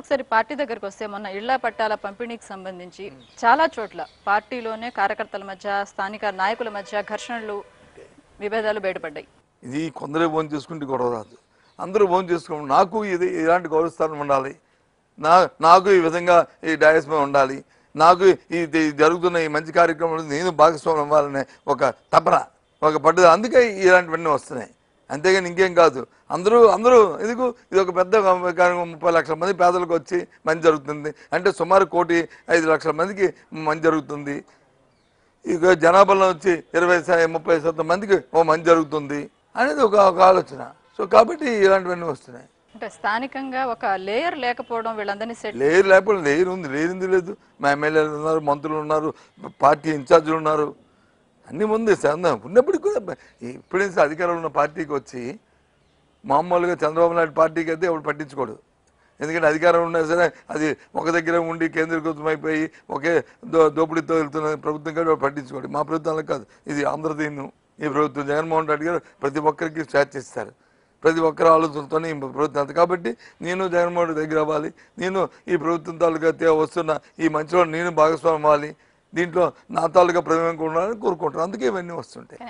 ఒకసారి పార్టీ దగ్గరకు వస్తే మొన్న ఇళ్ల పట్టాల పంపిణీకి సంబంధించి చాలా చోట్ల పార్టీలోనే కార్యకర్తల మధ్య స్థానిక నాయకుల మధ్య ఘర్షణలు విభేదాలు బయటపడ్డాయి ఇది కొందరే భోజనం చేసుకుంటే గొడవ రాదు అందరూ భోజనం చేసుకోండి నాకు ఇది ఇలాంటి గౌరవస్థానం ఉండాలి నా నాకు ఈ విధంగా ఈ డయాస్ ఉండాలి నాకు ఇది జరుగుతున్న ఈ మంచి కార్యక్రమంలో నేను భాగస్వామ్యం అవ్వాలనే ఒక తపన ఒక పట్టుదల అందుకే ఇలాంటివన్నీ వస్తున్నాయి అంతేగాని ఇంకేం కాదు అందరూ అందరూ ఎందుకు ఇది ఒక పెద్ద ముప్పై లక్షల మంది పేదలకు వచ్చి మంచి జరుగుతుంది అంటే సుమారు కోటి ఐదు లక్షల మందికి మంచి జరుగుతుంది ఇక జనాభాలో వచ్చి ఇరవై ముప్పై శాతం మందికి ఓ మంచి జరుగుతుంది అనేది ఒక ఒక ఆలోచన సో కాబట్టి ఇలాంటివన్నీ వస్తున్నాయి అంటే స్థానికంగా ఒక లేయర్ లేకపోవడం వీళ్ళందరినీ సెట్ లేయర్ లేకపోవడం లేయర్ ఉంది లేయర్ లేదు మా ఎమ్మెల్యేలు ఉన్నారు మంత్రులు ఉన్నారు పార్టీ ఇన్ఛార్జీలు ఉన్నారు అన్నీ ముందు చంద్రం ఉన్నప్పటికి కూడా ఇప్పుడే అధికారంలో ఉన్న పార్టీకి వచ్చి మామూలుగా చంద్రబాబు నాయుడు పార్టీకి అయితే ఎవడు పట్టించుకోడు ఎందుకంటే అధికారం ఉన్నా సరే అది ఒక దగ్గర ఉండి కేంద్రీకృతం అయిపోయి ఒకే దో దోపిడీతో వెళ్తున్న ప్రభుత్వం కాదు పట్టించుకోడు మా ప్రభుత్వంలో కాదు ఇది ఆంధ్రదీను ఈ ప్రభుత్వం జగన్మోహన్ రెడ్డి గారు ప్రతి ఒక్కరికి స్టార్ట్ చేస్తారు ప్రతి ఒక్కరి ఆలోచనతోనే ఈ ప్రభుత్వం కాబట్టి నేను జగన్మోహన్ దగ్గర అవ్వాలి నేను ఈ ప్రభుత్వం తాలూకా వస్తున్న ఈ మంచిలో నేను భాగస్వామి అవ్వాలి దీంట్లో నా తాలూకా ప్రమేయం ఉండాలని కోరుకుంటారు అందుకే ఇవన్నీ వస్తుంటాయి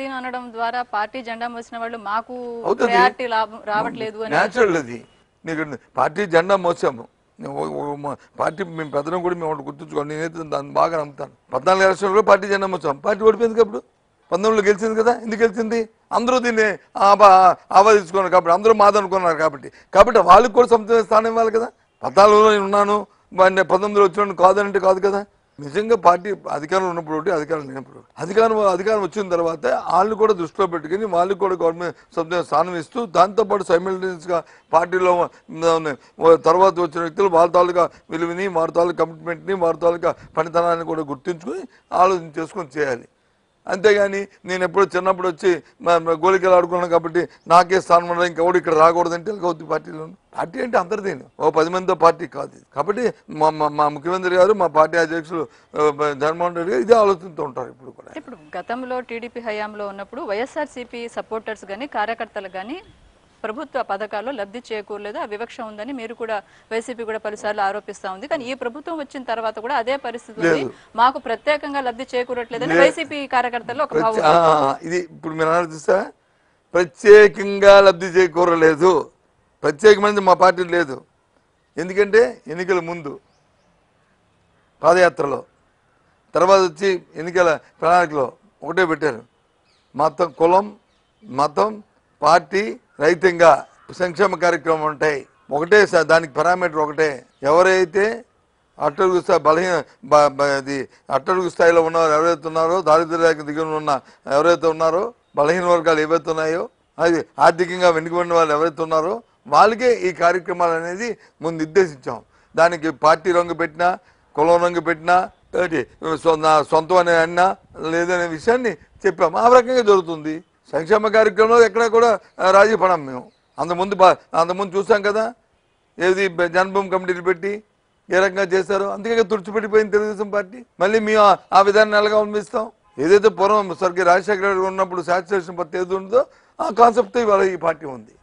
దీని అనడం ద్వారా పార్టీ జెండా మోసిన వాళ్ళు మాకు రావట్లేదు న్యాచురల్ అది నీకు పార్టీ జెండా మోసాము పార్టీ మేము పెద్దడం కూడా మేము ఒకటి గుర్తుంచుకోండి నేనైతే దాన్ని బాగా నమ్ముతాను పద్నాలుగు కూడా పార్టీ జెండా మోసాం పార్టీ ఓడిపోయింది అప్పుడు పంతొమ్మిదిలో గెలిచింది కదా ఎందుకు గెలిచింది అందరూ దీన్ని ఆవాదించుకున్నారు కాబట్టి అందరూ అనుకున్నారు కాబట్టి కాబట్టి వాళ్ళకి కూడా సొంత స్థానం ఇవ్వాలి కదా పద్నాలుగులో నేను ఉన్నాను పంతొమ్మిదిలో వచ్చినాను అంటే కాదు కదా నిజంగా పార్టీ అధికారంలో ఉన్నప్పుడు ఒకటి అధికారం లేనప్పుడు అధికారం అధికారం వచ్చిన తర్వాత వాళ్ళని కూడా దృష్టిలో పెట్టుకుని వాళ్ళకి కూడా గవర్నమెంట్ స్థానం ఇస్తూ దాంతోపాటు సైమిల్టేనియస్గా పార్టీలో తర్వాత వచ్చిన వ్యక్తులు వాళ్ళ తాలూకా విలువని వారి తాలూకా కమిట్మెంట్ని వారి తాలూకా పనితనాన్ని కూడా గుర్తించుకుని ఆలోచన చేసుకొని చేయాలి అంతేగాని నేను ఎప్పుడు చిన్నప్పుడు వచ్చి గోలికలు ఆడుకున్నాను కాబట్టి నాకే స్థానం ఉండదు ఇంకెవడు ఇక్కడ రాకూడదని తెలుగవుద్ది పార్టీలో పార్టీ అంటే దీని ఓ పది మందితో పార్టీ కాదు కాబట్టి మా మా ముఖ్యమంత్రి గారు మా పార్టీ అధ్యక్షులు జగన్మోహన్ రెడ్డి గారు ఇదే ఆలోచనతో ఉంటారు ఇప్పుడు కూడా ఇప్పుడు గతంలో టీడీపీ హయాంలో ఉన్నప్పుడు వైఎస్ఆర్సీపీ సపోర్టర్స్ కానీ కార్యకర్తలు కానీ ప్రభుత్వ పథకాలు లబ్ధి చేకూరలేదు ఆ వివక్ష ఉందని మీరు కూడా వైసీపీ కూడా పలుసార్లు ఆరోపిస్తా ఉంది కానీ ఈ ప్రభుత్వం వచ్చిన తర్వాత కూడా అదే పరిస్థితి మాకు ప్రత్యేకంగా లబ్ధి చేకూరట్లేదని వైసీపీ కార్యకర్తల్లో ఒక ఇది ఇప్పుడు మీరు ఆలోచిస్తా ప్రత్యేకంగా లబ్ధి చేకూరలేదు ప్రత్యేకమైనది మా పార్టీ లేదు ఎందుకంటే ఎన్నికల ముందు పాదయాత్రలో తర్వాత వచ్చి ఎన్నికల ప్రణాళికలో ఒకటే పెట్టారు మతం కులం మతం పార్టీ రైతంగా సంక్షేమ కార్యక్రమం ఉంటాయి ఒకటే సార్ దానికి పారామీటర్ ఒకటే ఎవరైతే అట్టడుగు స్థాయి బలహీన అది అట్టడుగు స్థాయిలో ఉన్నవారు ఎవరైతే ఉన్నారో దారిద్ర్య రేఖ ఉన్న ఎవరైతే ఉన్నారో బలహీన వర్గాలు ఏవైతే ఉన్నాయో అది ఆర్థికంగా వెనుకబడిన వాళ్ళు ఎవరైతే ఉన్నారో వాళ్ళకే ఈ కార్యక్రమాలు అనేది ముందు నిర్దేశించాం దానికి పార్టీ రంగు పెట్టినా కులం రంగు పెట్టినా సొంతం అనే అన్నా లేదనే విషయాన్ని చెప్పాము ఆ రకంగా జరుగుతుంది సంక్షేమ కార్యక్రమంలో ఎక్కడా కూడా రాజీ పడం మేము అంతకుముందు అంతకుముందు చూసాం కదా ఏది జన్మభూమి కమిటీలు పెట్టి ఏ రకంగా చేశారు అందుకే తుడిచిపెట్టిపోయింది తెలుగుదేశం పార్టీ మళ్ళీ మేము ఆ విధానాన్ని ఎలాగా అవలంబిస్తాం ఏదైతే పూర్వం స్వర్గీయ రాజశేఖర రెడ్డి ఉన్నప్పుడు శాచురేషన్ పత్తి ఏది ఉందో ఆ కాన్సెప్ట్ ఇవాళ ఈ పార్టీ ఉంది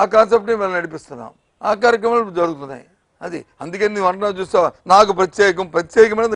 ఆ కాన్సెప్ట్ని మేము నడిపిస్తున్నాం ఆ కార్యక్రమాలు జరుగుతున్నాయి అది అందుకని నువ్వు అంటున్నావు చూస్తావా నాకు ప్రత్యేకం ప్రత్యేకమైన